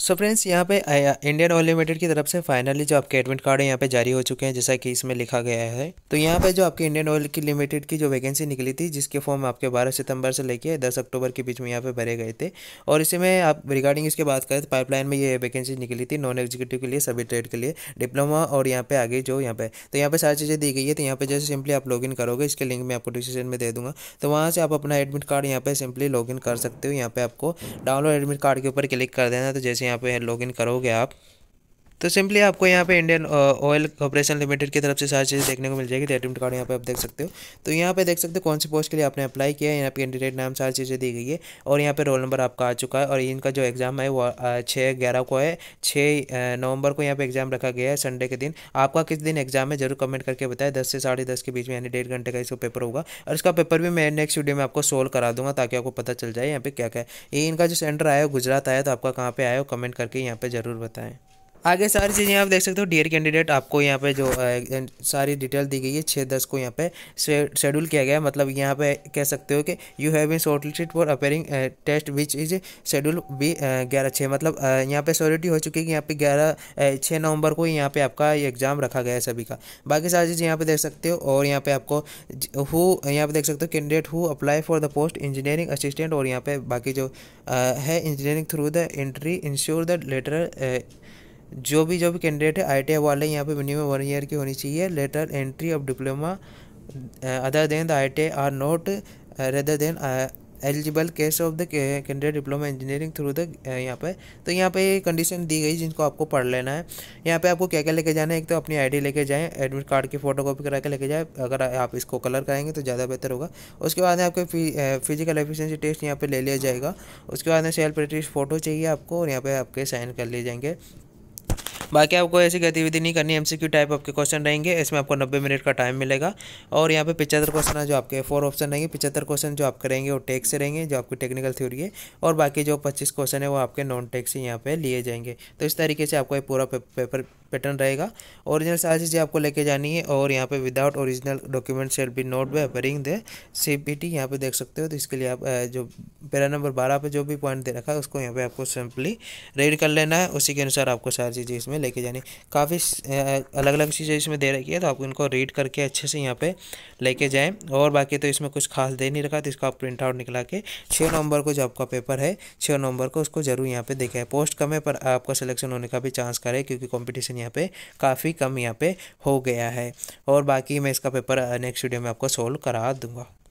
so friends यहाँ पे Indian oil limited की तरफ से फाइनली जो आपके एडमिट कार्ड है यहाँ पे जारी हो चुके हैं जैसा कि इसमें लिखा गया है तो यहाँ पे जो आपके इंडियन ऑयल की लिमिटेड की जो वैकेंसी निकली थी जिसके फॉर्म आपके 12 सितंबर से लेके 10 अक्टूबर के बीच में यहाँ पे भरे गए थे और इसी में आप रिगार्डिंग इसके बात करें तो पाइपलाइन में ये वैकेंसी निकली थी नॉन एग्जीक्यूटिव के लिए सभी ट्रेड के लिए डिप्लोमा और यहाँ पे आगे जो यहाँ पे तो यहाँ पे सारी चीज़ें दी गई है तो यहाँ पे जैसे सिंपली आप लॉग करोगे इसके लिंक मैं आपको डिस्क्रिप्शन में दे दूँगा तो वहाँ से आप अपना एडमिट कार्ड यहाँ पे सिंपली लॉग कर सकते हो यहाँ पे आपको डाउनलोड एडमिट कार्ड के ऊपर क्लिक कर देना तो जैसे यहाँ पे लॉगिन करोगे आप तो सिंपली आपको यहाँ पे इंडियन ऑयल कॉर्पोरेशन लिमिटेड की तरफ से सारी चीज़ें देखने को मिल जाएगी एडमिट कार्ड यहाँ पे आप देख सकते हो तो यहाँ पे देख सकते हो कौन सी पोस्ट के लिए आपने अप्लाई किया है यहाँ पे कैंडिडेट नाम सारी चीज़ें दी गई है और यहाँ पे रोल नंबर आपका आ चुका है और इनका जो एग्ज़ाम है वो uh, छः ग्यारह को है छः uh, नवंबर को यहाँ पे एग्ज़ाम रखा गया है संडे के दिन आपका किस दिन एग्ज़ाम है जरूर कमेंट करके बताएं दस से साढ़े दस के बीच में यानी डेढ़ घंटे का इसका पेपर होगा और इसका पेपर भी मैं नेक्स्ट वीडियो में आपको सोल्व करा दूंगा ताकि आपको पता चल जाए यहाँ पे क्या क्या है ये इनका जो सेंटर आया हो गुजरात आया तो आपका कहाँ पर आया हो कमेंट करके यहाँ पर जरूर बताएँ आगे सारी चीज़ें आप देख सकते हो डियर कैंडिडेट आपको यहाँ पे जो सारी डिटेल दी गई है छः दस को यहाँ पे शेड्यूल किया गया है मतलब यहाँ पे कह सकते हो कि you have been short for appearing test which is schedule be ग्यारह छः मतलब यहाँ पे सोरिटी हो चुकी है कि यहाँ पे ग्यारह छः नवंबर को यहाँ पे आपका एग्ज़ाम रखा गया है सभी का बाकी सारी चीज़ यहाँ पे देख सकते हो और यहाँ पे आपको हु यहाँ पे देख सकते हो candidate who apply for the post engineering assistant और यहाँ पे बाकी जो है engineering through the entry ensure the letter जो भी जो भी कैंडिडेट है आई वाले यहाँ पे मिनिमम वन ईयर की होनी चाहिए letter entry of diploma other than they are not rather than eligible case of the candidate diploma engineering through the यहाँ पे तो यहाँ पे कंडीशन दी गई जिनको आपको पढ़ लेना है यहाँ पे आपको क्या क्या लेके जाना है एक तो अपनी आईडी लेके जाएं एडमिट कार्ड की फोटो कॉपी करा के लेके जाएं अगर आप इसको कलर कराएंगे तो ज़्यादा बेहतर होगा उसके बाद में आपके फिजिकल एफिशेंसी टेस्ट यहाँ पर ले लिया जाएगा उसके बाद में सेल्फ रिटीज फ़ोटो चाहिए आपको और यहाँ पर आपके साइन कर लिए जाएंगे बाकी आपको ऐसी गतिविधि नहीं करनी एम टाइप आपके क्वेश्चन रहेंगे इसमें आपको नब्बे मिनट का टाइम मिलेगा और यहाँ पे पिछहत्तर क्वेश्चन है जो आपके फोर ऑप्शन रहेंगे पिछहत्तर क्वेश्चन जो आप करेंगे वो टेक्स से रहेंगे जो आपकी टेक्निकल थ्योरी है और बाकी जो पच्चीस क्वेश्चन है वो आपके नॉन टेक्स से यहाँ पर लिए जाएंगे तो इस तरीके से आपको पूरा पेपर पैटर्न रहेगा ओरिजिनल सारी चीज़ें आपको लेके जानी है और यहाँ पे without original document shall be note by appearing the C P T यहाँ पर देख सकते हो तो इसके लिए आप जो पैरा नंबर बारह पर जो भी पॉइंट दे रखा है उसको यहाँ पर आपको सिंपली रीड कर लेना है उसी के अनुसार आपको सारी चीज़ें इसमें लेके जानी काफ़ी अलग अलग चीज़ें इसमें दे रखी है तो आप इनको रीड करके अच्छे से यहाँ पर लेके जाएँ और बाकी तो इसमें कुछ खास दे नहीं रखा तो इसको आप प्रिंट आउट निकला के छः नवंबर को जो आपका पेपर है छः नवंबर को उसको जरूर यहाँ पे देखा है पोस्ट कम है पर आपका सिलेक्शन होने का भी चांस करे क्योंकि कॉम्पिटिशन यहाँ पे काफ़ी कम यहाँ पे हो गया है और बाकी मैं इसका पेपर नेक्स्ट वीडियो में आपको सोल्व करा दूँगा